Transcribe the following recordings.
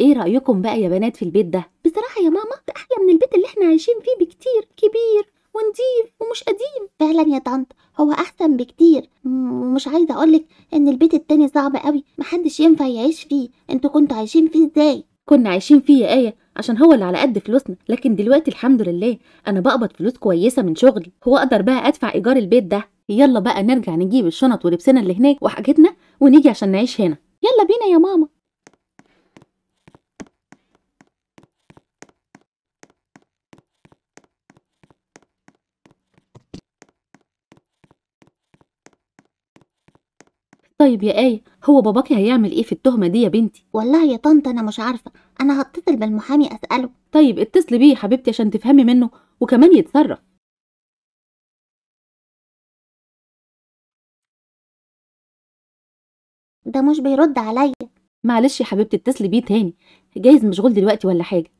ايه رأيكم بقى يا بنات في البيت ده؟ بصراحة يا ماما ده أحلى من البيت اللي احنا عايشين فيه بكتير كبير ونضيف ومش قديم فعلا يا طنط هو أحسن بكتير ومش عايزة أقولك إن البيت التاني صعب قوي محدش ينفع يعيش فيه انتوا كنتوا عايشين فيه ازاي؟ كنا عايشين فيه يا آية عشان هو اللي على قد فلوسنا لكن دلوقتي الحمد لله أنا بقبض فلوس كويسة من شغلي هو أقدر بقى أدفع إيجار البيت ده يلا بقى نرجع نجيب الشنط ولبسنا اللي هناك وحاجتنا ونيجي عشان نعيش هنا يلا بينا يا ماما طيب يا آية هو باباكي هيعمل إيه في التهمة دي يا بنتي؟ والله يا طنط أنا مش عارفة أنا هتصل بالمحامي أسأله طيب اتصلي بيه يا حبيبتي عشان تفهمي منه وكمان يتصرف ده مش بيرد عليا معلش يا حبيبتي اتصلي بيه تاني جايز مشغول دلوقتي ولا حاجة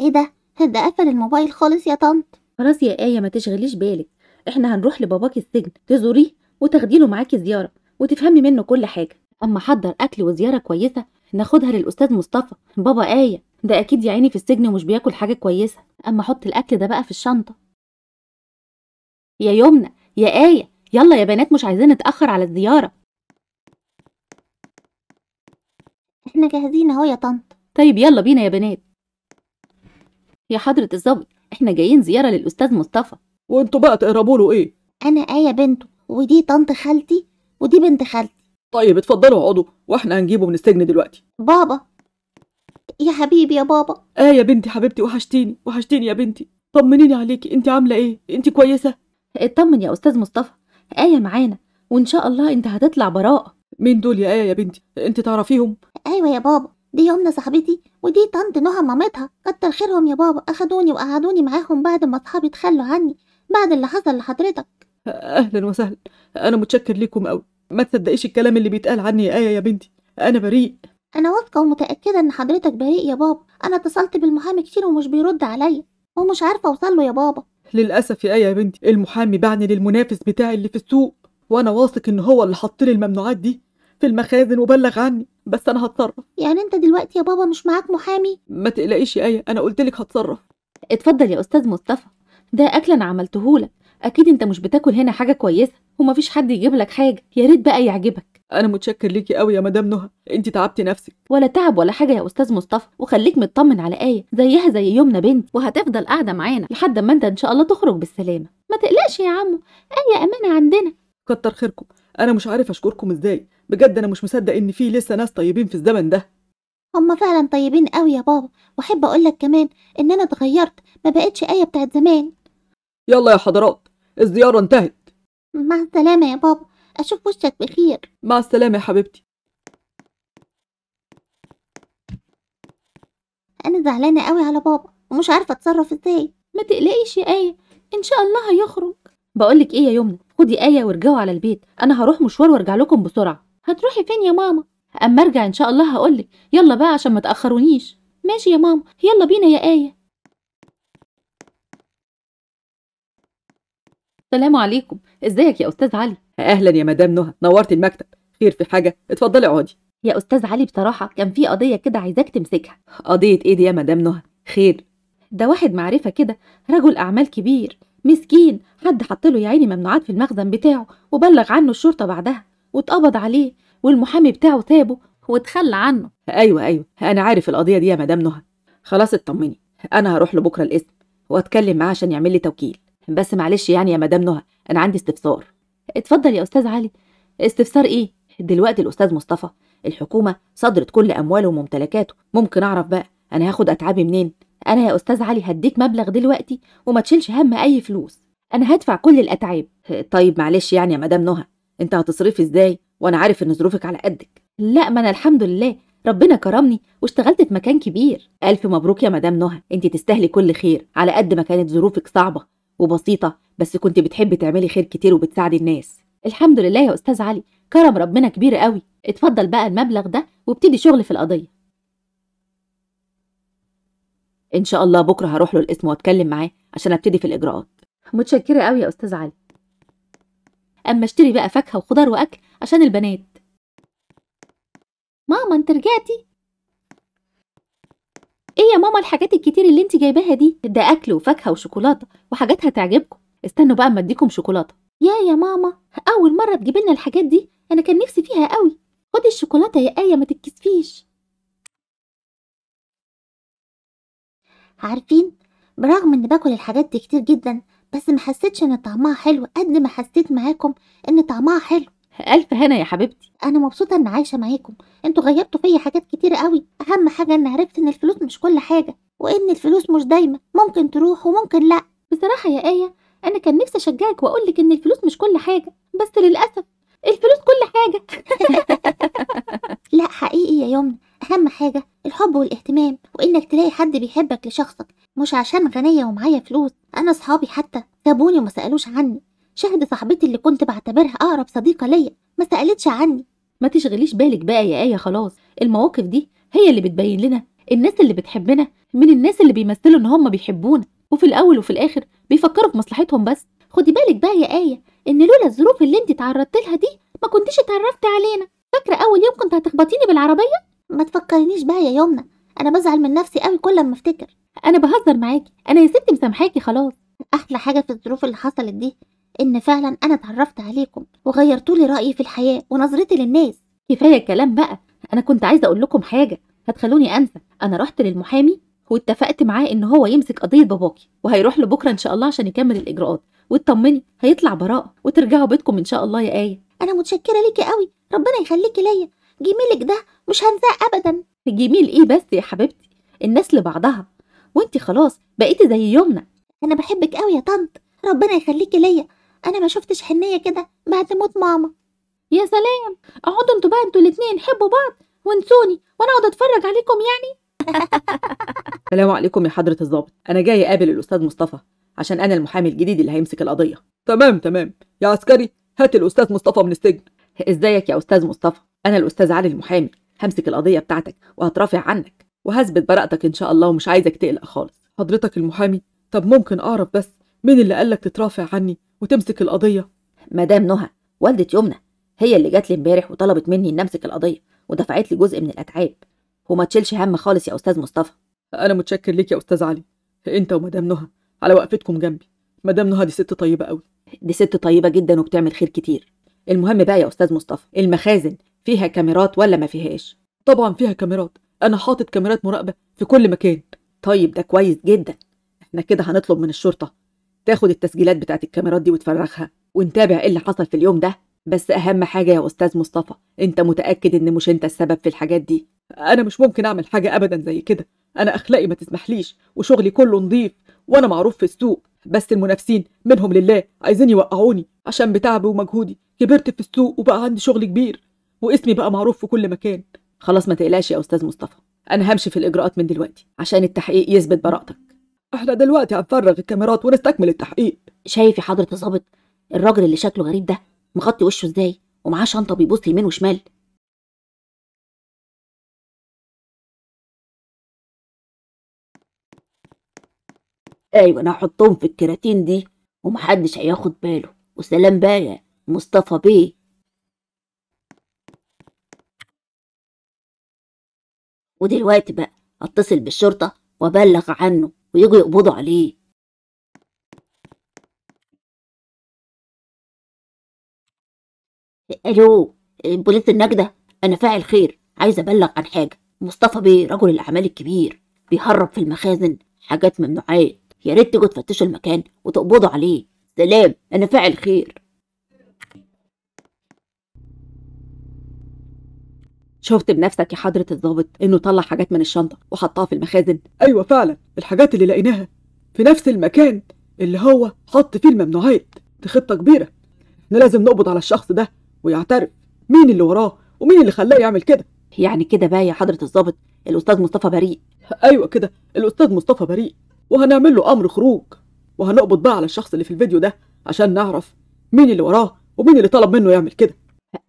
إيه ده؟ إيه ده قفل الموبايل خالص يا طنط خلاص يا آية ما تشغليش بالك احنا هنروح لباباكي السجن تزوريه وتاخدي له معاكي زياره وتفهمي منه كل حاجه اما حضر اكل وزياره كويسه ناخدها للاستاذ مصطفى بابا ايه ده اكيد يا عيني في السجن ومش بياكل حاجه كويسه اما احط الاكل ده بقى في الشنطه يا يمنى يا ايه يلا يا بنات مش عايزين نتاخر على الزياره احنا جاهزين اهو يا طنط طيب يلا بينا يا بنات يا حضره الظبي احنا جايين زياره للاستاذ مصطفى وانتوا بقى تقربوا له ايه انا ايه بنته ودي طنط خالتي ودي بنت خالتي طيب اتفضلوا اقعدوا واحنا هنجيبه من السجن دلوقتي بابا يا حبيبي يا بابا ايه يا بنتي حبيبتي وحشتيني وحشتيني يا بنتي طمنيني عليكي انت عامله ايه انت كويسه اطمن يا استاذ مصطفى ايه معانا وان شاء الله انت هتطلع براءه مين دول يا ايه يا بنتي انت تعرفيهم ايوه يا بابا دي يمنى صاحبتي ودي طنط نهى مامتها كتر خيرهم يا بابا اخدوني وقعدوني معاهم بعد ما اصحابي تخلوا عني بعد اللي حصل لحضرتك اهلا وسهلا انا متشكر ليكم قوي ما تصدقيش الكلام اللي بيتقال عني يا ايه يا بنتي انا بريء انا واثقه ومتاكده ان حضرتك بريء يا بابا انا اتصلت بالمحامي كتير ومش بيرد عليا ومش عارفه اوصل له يا بابا للاسف يا ايه يا بنتي المحامي باعني للمنافس بتاعي اللي في السوق وانا واثق ان هو اللي حط لي الممنوعات دي في المخازن وبلغ عني بس انا هتصرف يعني انت دلوقتي يا بابا مش معاك محامي ما تقلقيش يا ايه انا قلت لك هتصرف اتفضل يا استاذ مصطفى ده اكل انا عملته لك اكيد انت مش بتاكل هنا حاجه كويسه ومفيش حد يجيب لك حاجه يا ريت بقى يعجبك انا متشكر ليكي قوي يا مدام نهى انت تعبتي نفسك ولا تعب ولا حاجه يا استاذ مصطفى وخليك مطمن على ايه زيها زي يمنى بنتي وهتفضل قاعده معانا لحد ما انت ان شاء الله تخرج بالسلامه ما تقلقش يا عمو ايه امانه عندنا كتر خيركم انا مش عارف اشكركم ازاي بجد انا مش مصدق ان في لسه ناس طيبين في الزمن ده هما فعلا طيبين قوي يا بابا واحب اقول لك كمان ان انا اتغيرت ما بقتش ايه بتاعت زمان يلا يا حضرات الزيارة انتهت مع السلامة يا بابا أشوف وشك بخير مع السلامة يا حبيبتي أنا زعلانة قوي على بابا ومش عارفة أتصرف إزاي ما تقلقيش يا آية إن شاء الله هيخرج بقولك إيه يا يمنى خدي آية وارجعوا على البيت أنا هروح مشوار وارجع لكم بسرعة هتروحي فين يا ماما أما أرجع إن شاء الله هقولك يلا بقى عشان ما تأخرونيش ماشي يا ماما يلا بينا يا آية السلام عليكم ازيك يا استاذ علي اهلا يا مدام نهى نورتي المكتب خير في حاجه اتفضلي اقعدي يا استاذ علي بصراحه كان في قضيه كده عايزاك تمسكها قضيه ايه دي يا مدام نهى خير ده واحد معرفه كده رجل اعمال كبير مسكين حد حط له يا عيني ممنوعات في المخزن بتاعه وبلغ عنه الشرطه بعدها واتقبض عليه والمحامي بتاعه سابه وتخلى عنه ايوه ايوه انا عارف القضيه دي يا مدام نهى خلاص اطمني انا هروح له بكره الاسم واتكلم معاه عشان يعمل لي توكيل بس معلش يعني يا مدام نهى انا عندي استفسار اتفضل يا استاذ علي استفسار ايه دلوقتي الاستاذ مصطفى الحكومه صدرت كل امواله وممتلكاته ممكن اعرف بقى انا هاخد اتعابي منين انا يا استاذ علي هديك مبلغ دلوقتي وما تشيلش هم اي فلوس انا هدفع كل الاتعاب طيب معلش يعني يا مدام نهى انت هتصرفي ازاي وانا عارف ان ظروفك على قدك لا ما انا الحمد لله ربنا كرمني واشتغلت في مكان كبير الف مبروك يا مدام نهى انت تستاهلي كل خير على قد ما كانت ظروفك صعبه وبسيطه بس كنت بتحبي تعملي خير كتير وبتساعدي الناس الحمد لله يا استاذ علي كرم ربنا كبير قوي اتفضل بقى المبلغ ده وابتدي شغل في القضيه ان شاء الله بكره هروح له الاسم واتكلم معاه عشان ابتدي في الاجراءات متشكره قوي يا استاذ علي اما اشتري بقى فاكهه وخضار واكل عشان البنات ماما انت رجعتي ايه يا ماما الحاجات الكتير اللي انت جايباها دي ده اكل وفاكهه وشوكولاته وحاجات هتعجبكم استنوا بقى اما اديكم شوكولاته يا يا ماما اول مره تجيب لنا الحاجات دي انا كان نفسي فيها قوي خدي الشوكولاته يا ايه ما تتكسفيش عارفين برغم ان باكل الحاجات دي كتير جدا بس ما حسيتش ان طعمها حلو قد ما حسيت معاكم ان طعمها حلو ألف هنا يا حبيبتي أنا مبسوطة إن عايشة معاكم انتوا غيرتوا فيا حاجات كتير قوي أهم حاجة إن عرفت إن الفلوس مش كل حاجة وإن الفلوس مش دايما ممكن تروح وممكن لأ بصراحة يا آية أنا كان نفسي أشجعك وأقولك إن الفلوس مش كل حاجة بس للأسف الفلوس كل حاجة لأ حقيقي يا يمنى أهم حاجة الحب والاهتمام وإنك تلاقي حد بيحبك لشخصك مش عشان غنية ومعايا فلوس أنا أصحابي حتى سابوني وما سألوش عني شهد صاحبتي اللي كنت بعتبرها أقرب صديقة ليا ما سألتش عني ما تشغليش بالك بقى يا آية خلاص المواقف دي هي اللي بتبين لنا الناس اللي بتحبنا من الناس اللي بيمثلوا إن هم بيحبونا وفي الأول وفي الآخر بيفكروا في مصلحتهم بس خدي بالك بقى يا آية إن لولا الظروف اللي أنت تعرضت لها دي ما كنتش اتعرفت علينا فاكرة أول يوم كنت هتخبطيني بالعربية ما تفكرنيش بقى يا يمنى أنا بزعل من نفسي قوي كل ما أفتكر أنا بهزر معاكي أنا يا ستي مسامحاكي خلاص أحلى حاجة في الظروف اللي حصلت دي إن فعلا أنا اتعرفت عليكم وغيرتوا لي رأيي في الحياة ونظرتي للناس كفاية كلام بقى أنا كنت عايزة أقول لكم حاجة هتخلوني أنسى أنا رحت للمحامي واتفقت معاه إن هو يمسك قضية باباكي وهيروح له بكرة إن شاء الله عشان يكمل الإجراءات واطمني هيطلع براءة وترجعوا بيتكم إن شاء الله يا آية أنا متشكرة ليكي قوي ربنا يخليكي ليا جميلك ده مش هنساه أبدا جميل إيه بس يا حبيبتي الناس لبعضها وانت خلاص بقيتي زي يومنا انا بحبك قوي يا طنط ربنا يخليكي ليا أنا ما شفتش حنية كده بعد موت ماما يا سلام اقعدوا انتوا بقى انتوا الاتنين حبوا بعض وانسوني وانا اقعد اتفرج عليكم يعني السلام عليكم يا حضرة الضابط أنا جاي أقابل الأستاذ مصطفى عشان أنا المحامي الجديد اللي هيمسك القضية تمام تمام يا عسكري هات الأستاذ مصطفى من السجن ازيك يا أستاذ مصطفى أنا الأستاذ علي المحامي همسك القضية بتاعتك وهترافع عنك وهثبت براءتك إن شاء الله ومش عايزك تقلق خالص حضرتك المحامي طب ممكن أعرف بس مين اللي قالك تترافع عني وتمسك القضيه مدام نهى والده يمنى هي اللي جات لي امبارح وطلبت مني ان امسك القضيه ودفعت لي جزء من الاتعاب وما تشيلش هم خالص يا استاذ مصطفى انا متشكر ليك يا استاذ علي انت ومدام نهى على وقفتكم جنبي مدام نهى دي ست طيبه قوي دي ست طيبه جدا وبتعمل خير كتير المهم بقى يا استاذ مصطفى المخازن فيها كاميرات ولا ما فيهاش طبعا فيها كاميرات انا حاطط كاميرات مراقبه في كل مكان طيب ده كويس جدا احنا كده هنطلب من الشرطه تاخد التسجيلات بتاعت الكاميرات دي وتفرغها ونتابع ايه اللي حصل في اليوم ده بس اهم حاجه يا استاذ مصطفى انت متاكد ان مش انت السبب في الحاجات دي انا مش ممكن اعمل حاجه ابدا زي كده انا اخلاقي ما تسمحليش وشغلي كله نظيف وانا معروف في السوق بس المنافسين منهم لله عايزين يوقعوني عشان بتعبي ومجهودي كبرت في السوق وبقى عندي شغل كبير واسمي بقى معروف في كل مكان خلاص ما تقلقش يا استاذ مصطفى انا همشي في الاجراءات من دلوقتي عشان التحقيق يثبت براءتك احنا دلوقتي هنفرغ الكاميرات ونستكمل التحقيق شايف يا حضرة الظابط الراجل اللي شكله غريب ده مغطي وشه ازاي ومعاه شنطة بيبص يمين وشمال ايوه انا هحطهم في الكراتين دي ومحدش هياخد باله وسلام بقى يا مصطفى بيه ودلوقتي بقى اتصل بالشرطة وابلغ عنه ويجوا يقبضوا عليه الو بوليس النجدة انا فاعل خير عايز ابلغ عن حاجة مصطفى بيه رجل الاعمال الكبير بيهرب في المخازن حاجات ممنوعات يا ريت تفتشوا المكان وتقبضوا عليه سلام انا فاعل خير شفت بنفسك يا حضره الضابط انه طلع حاجات من الشنطه وحطها في المخازن ايوه فعلا الحاجات اللي لقيناها في نفس المكان اللي هو حط فيه الممنوعات دي خطه كبيره احنا لازم نقبض على الشخص ده ويعترف مين اللي وراه ومين اللي خلاه يعمل كده يعني كده بقى يا حضره الضابط الاستاذ مصطفى بريء ايوه كده الاستاذ مصطفى بريء وهنعمل له امر خروج وهنقبض بقى على الشخص اللي في الفيديو ده عشان نعرف مين اللي وراه ومين اللي طلب منه يعمل كده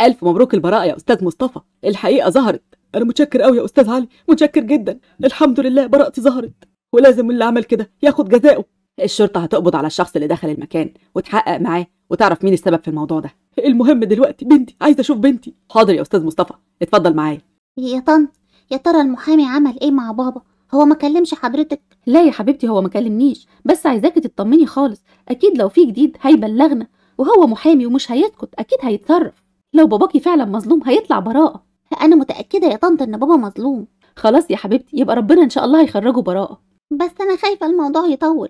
الف مبروك البراءه يا استاذ مصطفى الحقيقه ظهرت انا متشكر أوي يا استاذ علي متشكر جدا الحمد لله براءتي ظهرت ولازم اللي عمل كده ياخد جزاؤه الشرطه هتقبض على الشخص اللي دخل المكان وتحقق معاه وتعرف مين السبب في الموضوع ده المهم دلوقتي بنتي عايزه اشوف بنتي حاضر يا استاذ مصطفى اتفضل معايا يا طنط يا ترى المحامي عمل ايه مع بابا هو ما كلمش حضرتك لا يا حبيبتي هو ما كلمنيش بس عايزاكي تطمني خالص اكيد لو في جديد هيبلغنا وهو محامي ومش هيسكت اكيد هيتصرف لو باباكي فعلا مظلوم هيطلع براءة أنا متأكدة يا طنط إن بابا مظلوم خلاص يا حبيبتي يبقى ربنا إن شاء الله هيخرجه براءة بس أنا خايفة الموضوع يطول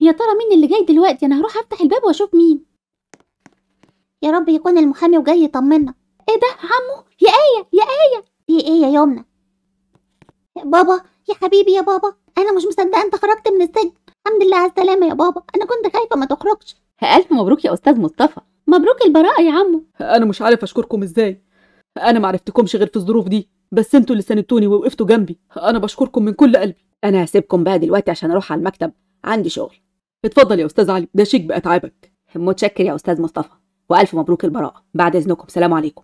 يا ترى مين اللي جاي دلوقتي أنا هروح أفتح الباب وأشوف مين يا رب يكون المحامي وجاي يطمنا إيه ده عمو يا آية يا آية إيه إيه يا يمنى بابا يا حبيبي يا بابا أنا مش مصدقة أنت خرجت من السجن الحمد لله على السلامة يا بابا أنا كنت خايفة ما تخرجش ألف مبروك يا أستاذ مصطفى مبروك البراءة يا عمو أنا مش عارف أشكركم إزاي أنا معرفتكمش غير في الظروف دي بس انتوا اللي ساندتوني ووقفتوا جنبي أنا بشكركم من كل قلبي أنا هسيبكم بقى دلوقتي عشان أروح على المكتب عندي شغل اتفضل يا أستاذ علي ده شيك بأتعابك متشكر يا أستاذ مصطفى وألف مبروك البراءة بعد إذنكم سلام عليكم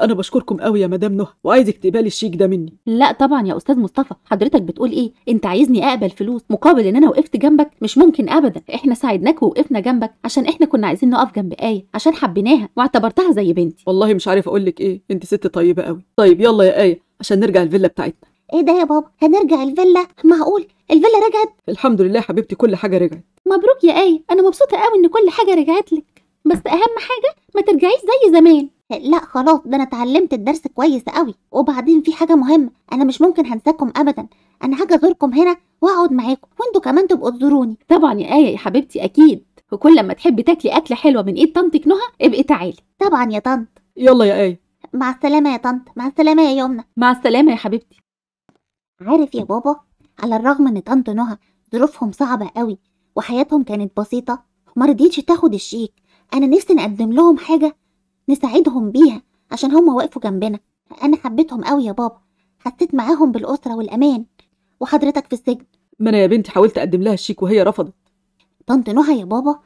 انا بشكركم قوي يا مدام نهى وعايزك تقبلي الشيك ده مني لا طبعا يا استاذ مصطفى حضرتك بتقول ايه انت عايزني اقبل فلوس مقابل ان انا وقفت جنبك مش ممكن ابدا احنا ساعدناك ووقفنا جنبك عشان احنا كنا عايزين نقف جنب ايه عشان حبيناها واعتبرتها زي بنتي والله مش عارف اقول لك ايه انت ست طيبه قوي طيب يلا يا ايه عشان نرجع الفيلا بتاعتنا ايه ده يا بابا هنرجع الفيلا معقول الفيلا رجعت الحمد لله حبيبتي كل حاجه رجعت مبروك يا ايه انا مبسوطه قوي ان كل حاجه رجعت لك بس اهم حاجه ما ترجعيش زي زمان لا خلاص ده انا اتعلمت الدرس كويس قوي وبعدين في حاجه مهمه انا مش ممكن هنساكم ابدا انا هاجي ازوركم هنا واقعد معاكم وانتوا كمان تبقوا تزوروني طبعا يا ايه يا حبيبتي اكيد وكل لما تحبي تاكلي اكله حلوه من ايد طنطك نهى ابقي تعالي طبعا يا طنط يلا يا ايه مع السلامه يا طنط مع السلامه يا يمنى مع السلامه يا حبيبتي عارف يا بابا على الرغم ان طنط نهى ظروفهم صعبه قوي وحياتهم كانت بسيطه ما رضيتش تاخد الشيك انا نفسي نقدم لهم حاجه نساعدهم بيها عشان هما وقفوا جنبنا انا حبيتهم قوي يا بابا حسيت معاهم بالاسره والامان وحضرتك في السجن ما انا يا بنتي حاولت اقدم لها الشيك وهي رفضت طنط نهى يا بابا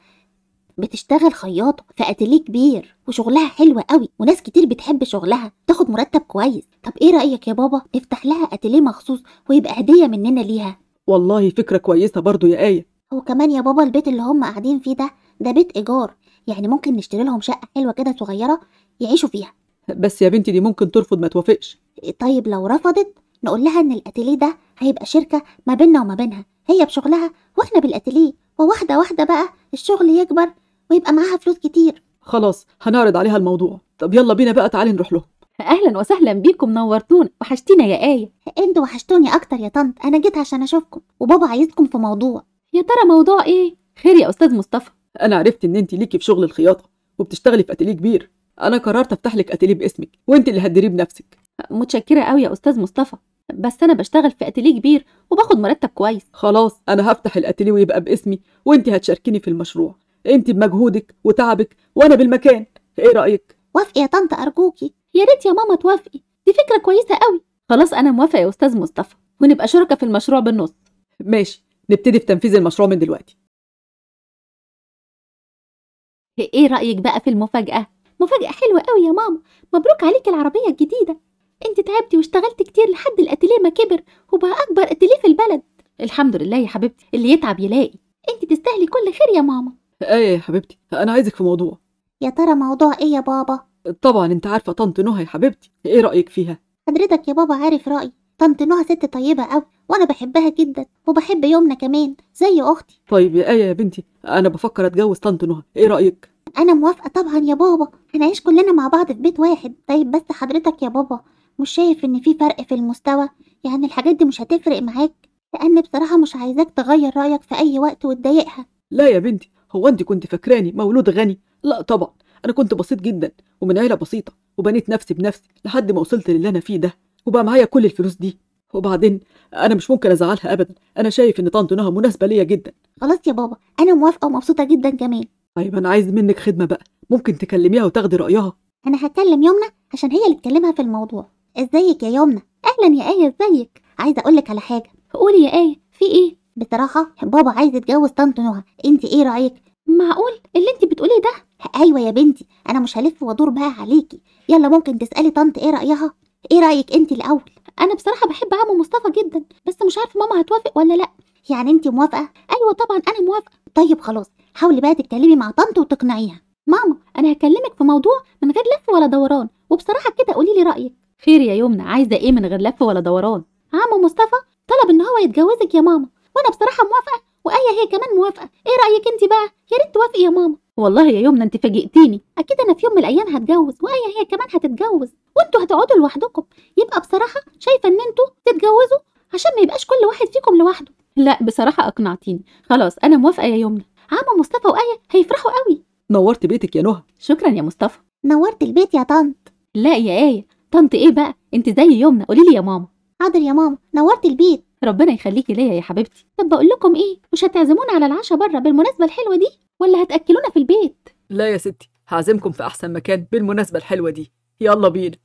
بتشتغل خياطة في اتيليه كبير وشغلها حلو قوي وناس كتير بتحب شغلها تاخد مرتب كويس طب ايه رأيك يا بابا نفتح لها اتيليه مخصوص ويبقى هدية مننا ليها والله فكرة كويسة برضو يا آية وكمان يا بابا البيت اللي هم قاعدين فيه ده ده بيت إيجار يعني ممكن نشتري لهم شقة حلوة كده صغيرة يعيشوا فيها بس يا بنتي دي ممكن ترفض ما توافقش طيب لو رفضت نقول لها ان الاتيليه ده هيبقى شركة ما بيننا وما بينها هي بشغلها واحنا بالاتيليه وواحدة واحدة بقى الشغل يكبر ويبقى معاها فلوس كتير خلاص هنعرض عليها الموضوع طب يلا بينا بقى تعالي نروح لهم اهلا وسهلا بيكم نورتونا وحشتينا يا آية انتوا وحشتوني اكتر يا طنط انا جيت عشان اشوفكم وبابا عايزكم في موضوع يا ترى موضوع ايه خير يا استاذ مصطفى انا عرفت ان انت ليكي في شغل الخياطه وبتشتغلي في اتيليه كبير انا قررت افتح لك اتيليه باسمك وانت اللي هتديريه بنفسك متشكره قوي يا استاذ مصطفى بس انا بشتغل في اتيليه كبير وباخد مرتب كويس خلاص انا هفتح الاتيليه ويبقى باسمي وانت هتشاركيني في المشروع انت بمجهودك وتعبك وانا بالمكان ايه رايك وافقي يا طنط ارجوكي يا ريت يا ماما توافقي دي فكره كويسه قوي خلاص انا موافقه يا استاذ مصطفى ونبقى شركه في المشروع بالنص ماشي نبتدي في تنفيذ المشروع من دلوقتي ايه رأيك بقى في المفاجأة؟ مفاجأة حلوة قوي يا ماما مبروك عليك العربية الجديدة انت تعبتي واشتغلت كتير لحد الاتيليه ما كبر وبقى اكبر اتيليه في البلد الحمد لله يا حبيبتي اللي يتعب يلاقي انت تستاهلي كل خير يا ماما ايه يا حبيبتي انا عايزك في موضوع يا ترى موضوع ايه يا بابا طبعا انت عارفه طنط نهى يا حبيبتي ايه رايك فيها حضرتك يا بابا عارف رايي طنط نهى ست طيبة أوي وأنا بحبها جدا وبحب يمنى كمان زي أختي طيب يا آية يا بنتي أنا بفكر أتجوز طنط نهى إيه رأيك؟ أنا موافقة طبعا يا بابا هنعيش كلنا مع بعض في بيت واحد طيب بس حضرتك يا بابا مش شايف إن في فرق في المستوى يعني الحاجات دي مش هتفرق معاك لأن بصراحة مش عايزاك تغير رأيك في أي وقت وتضايقها لا يا بنتي هو أنت كنت فاكراني مولود غني؟ لا طبعا أنا كنت بسيط جدا ومن عيلة بسيطة وبنيت نفسي بنفسي لحد ما وصلت للي أنا فيه ده وبقى معايا كل الفلوس دي وبعدين انا مش ممكن ازعلها ابدا انا شايف ان طنط نهى مناسبه ليا جدا خلاص يا بابا انا موافقه ومبسوطه جدا كمان طيب انا عايز منك خدمه بقى ممكن تكلميها وتاخدي رايها انا هكلم يمنى عشان هي اللي تكلمها في الموضوع ازيك يا يمنى اهلا يا ايه ازيك عايزه اقول لك على حاجه قولي يا ايه في ايه بصراحه بابا عايز يتجوز طنط نهى انت ايه رايك معقول اللي انت بتقوليه ده ايوه يا بنتي انا مش هلف وادور بقى عليكي يلا ممكن تسالي طنط ايه رايها ايه رايك انت الاول انا بصراحه بحب عمو مصطفى جدا بس مش عارفه ماما هتوافق ولا لا يعني انت موافقه ايوه طبعا انا موافقه طيب خلاص حاولي بقى تتكلمي مع طنط وتقنعيها ماما انا هكلمك في موضوع من غير لف ولا دوران وبصراحه كده قولي لي رايك خير يا يمنى عايزه ايه من غير لف ولا دوران عمو مصطفى طلب ان هو يتجوزك يا ماما وانا بصراحه موافقه وايه هي كمان موافقه ايه رايك انت بقى يا ريت توافقي يا ماما والله يا يمنى انت فاجئتيني اكيد انا في يوم من الايام هتجوز وايه هي كمان هتتجوز وانتوا هتقعدوا لوحدكم يبقى بصراحه شايفه ان انتوا تتجوزوا عشان ما يبقاش كل واحد فيكم لوحده لا بصراحه اقنعتيني خلاص انا موافقه يا يمنى عمو مصطفى وايه هيفرحوا قوي نورت بيتك يا نهى شكرا يا مصطفى نورت البيت يا طنط لا يا ايه طنط ايه بقى انت زي يمنى قولي لي يا ماما حاضر يا ماما نورت البيت ربنا يخليكي ليا يا حبيبتي طب بقول لكم ايه مش هتعزمونا على العشاء بره بالمناسبه الحلوه دي ولا هتأكلونا في البيت لا يا ستي هعزمكم في أحسن مكان بالمناسبة الحلوة دي يلا بينا